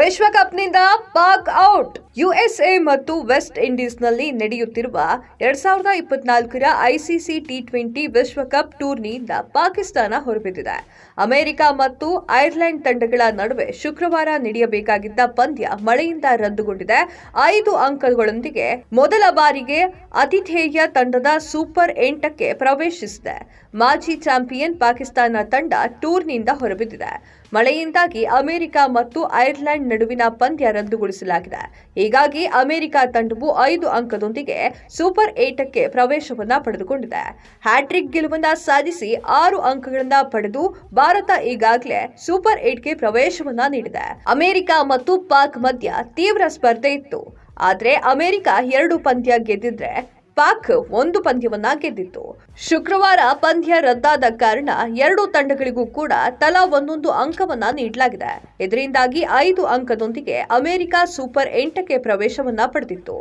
ವಿಶ್ವಕಪ್ನಿಂದ Pak out USA ಮತ್ತು west ಇಂಡೀಸ್ನಲ್ಲಿ ನಡೆಯುತ್ತಿರುವ ಎರಡ್ ಸಾವಿರದ ಇಪ್ಪತ್ನಾಲ್ಕರ ಐಸಿಸಿ ಟಿ ಟ್ವೆಂಟಿ ವಿಶ್ವಕಪ್ ಟೂರ್ನಿಯಿಂದ ಪಾಕಿಸ್ತಾನ ಹೊರಬಿದ್ದಿದೆ ಅಮೆರಿಕ ಮತ್ತು ಐರ್ಲೆಂಡ್ ತಂಡಗಳ ನಡುವೆ ಶುಕ್ರವಾರ ನಡೆಯಬೇಕಾಗಿದ್ದ ಪಂದ್ಯ ಮಳೆಯಿಂದ ರದ್ದುಗೊಂಡಿದೆ ಐದು ಅಂಕಗಳೊಂದಿಗೆ ಮೊದಲ ಬಾರಿಗೆ ಅತಿಥೇಯ ತಂಡದ ಸೂಪರ್ ಎಂಟಕ್ಕೆ ಪ್ರವೇಶಿಸಿದೆ ಮಾಜಿ ಚಾಂಪಿಯನ್ ಪಾಕಿಸ್ತಾನ ತಂಡ ಟೂರ್ನಿಯಿಂದ ಹೊರಬಿದ್ದಿದೆ ಮಳೆಯಿಂದಾಗಿ ಅಮೆರಿಕ ಮತ್ತು ಐರ್ಲೆಂಡ್ ನಡುವಿನ ಪಂದ್ಯ ರದ್ದುಗೊಳಿಸಲಾಗಿದೆ ಹೀಗಾಗಿ ಅಮೆರಿಕ ತಂಡವು ಐದು ಅಂಕದೊಂದಿಗೆ ಸೂಪರ್ ಏಟಕ್ಕೆ ಪ್ರವೇಶವನ್ನ ಪಡೆದುಕೊಂಡಿದೆ ಹ್ಯಾಟ್ರಿಕ್ ಗೆಲುವನ್ನ ಸಾಧಿಸಿ ಆರು ಅಂಕಗಳನ್ನ ಪಡೆದು ಭಾರತ ಈಗಾಗಲೇ ಸೂಪರ್ ಏಟ್ಗೆ ಪ್ರವೇಶವನ್ನ ನೀಡಿದೆ ಅಮೆರಿಕ ಮತ್ತು ಪಾಕ್ ಮಧ್ಯ ತೀವ್ರ ಸ್ಪರ್ಧೆ ಇತ್ತು ಆದರೆ ಅಮೆರಿಕ ಎರಡು ಪಂದ್ಯ ಗೆದ್ದಿದ್ರೆ ಪಾಕ್ ಒಂದು ಪಂದ್ಯವನ್ನ ಗೆದ್ದಿತ್ತು ಶುಕ್ರವಾರ ಪಂದ್ಯ ರದ್ದಾದ ಕಾರಣ ಎರಡು ತಂಡಗಳಿಗೂ ಕೂಡ ತಲಾ ಒಂದೊಂದು ಅಂಕವನ್ನ ನೀಡಲಾಗಿದೆ ಇದರಿಂದಾಗಿ ಐದು ಅಂಕದೊಂದಿಗೆ ಅಮೆರಿಕ ಸೂಪರ್ ಎಂಟಕ್ಕೆ ಪ್ರವೇಶವನ್ನ ಪಡೆದಿತ್ತು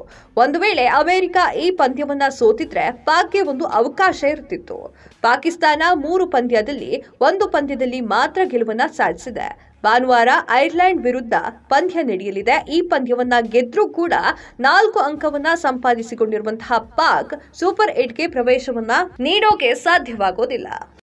ಒಂದು ವೇಳೆ ಅಮೆರಿಕ ಈ ಪಂದ್ಯವನ್ನ ಸೋತಿದ್ರೆ ಪಾಕ್ಗೆ ಒಂದು ಅವಕಾಶ ಇರುತ್ತಿತ್ತು ಪಾಕಿಸ್ತಾನ ಮೂರು ಪಂದ್ಯದಲ್ಲಿ ಒಂದು ಪಂದ್ಯದಲ್ಲಿ ಮಾತ್ರ ಗೆಲುವನ್ನ ಸಾಧಿಸಿದೆ ಭಾನುವಾರ ಐರ್ಲೆಂಡ್ ವಿರುದ್ಧ ಪಂದ್ಯ ನಡೆಯಲಿದೆ ಈ ಪಂದ್ಯವನ್ನ ಗೆದ್ರೂ ಕೂಡ ನಾಲ್ಕು ಅಂಕವನ್ನ ಸಂಪಾದಿಸಿಕೊಂಡಿರುವಂತಹ ಪಾಕ್ पाक सूपर एट के प्रवेश साध्यवाद